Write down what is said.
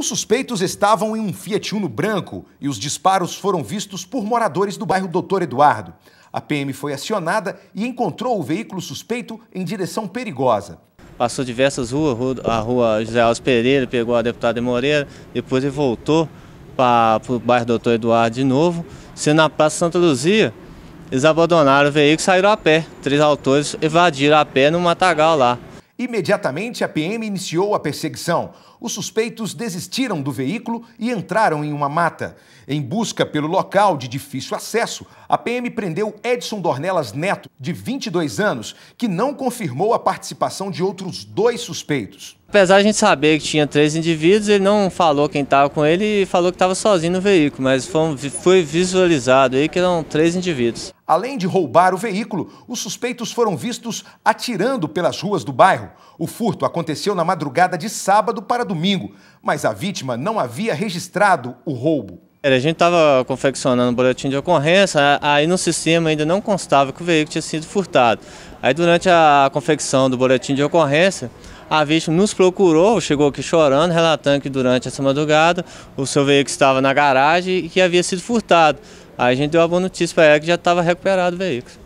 Os suspeitos estavam em um Fiat Uno branco e os disparos foram vistos por moradores do bairro Doutor Eduardo. A PM foi acionada e encontrou o veículo suspeito em direção perigosa. Passou diversas ruas, a rua José Alves Pereira, pegou a deputada Moreira, depois ele voltou para o bairro Doutor Eduardo de novo. Sendo na Praça Santa Luzia, eles abandonaram o veículo e saíram a pé. Três autores evadiram a pé no matagal lá. Imediatamente, a PM iniciou a perseguição. Os suspeitos desistiram do veículo e entraram em uma mata. Em busca pelo local de difícil acesso, a PM prendeu Edson Dornelas Neto, de 22 anos, que não confirmou a participação de outros dois suspeitos. Apesar de a gente saber que tinha três indivíduos, ele não falou quem estava com ele e falou que estava sozinho no veículo, mas foi, foi visualizado aí que eram três indivíduos. Além de roubar o veículo, os suspeitos foram vistos atirando pelas ruas do bairro. O furto aconteceu na madrugada de sábado para domingo, mas a vítima não havia registrado o roubo. A gente estava confeccionando o boletim de ocorrência, aí no sistema ainda não constava que o veículo tinha sido furtado. Aí durante a confecção do boletim de ocorrência, a vítima nos procurou, chegou aqui chorando, relatando que durante essa madrugada o seu veículo estava na garagem e que havia sido furtado. Aí a gente deu a boa notícia para ela que já estava recuperado o veículo.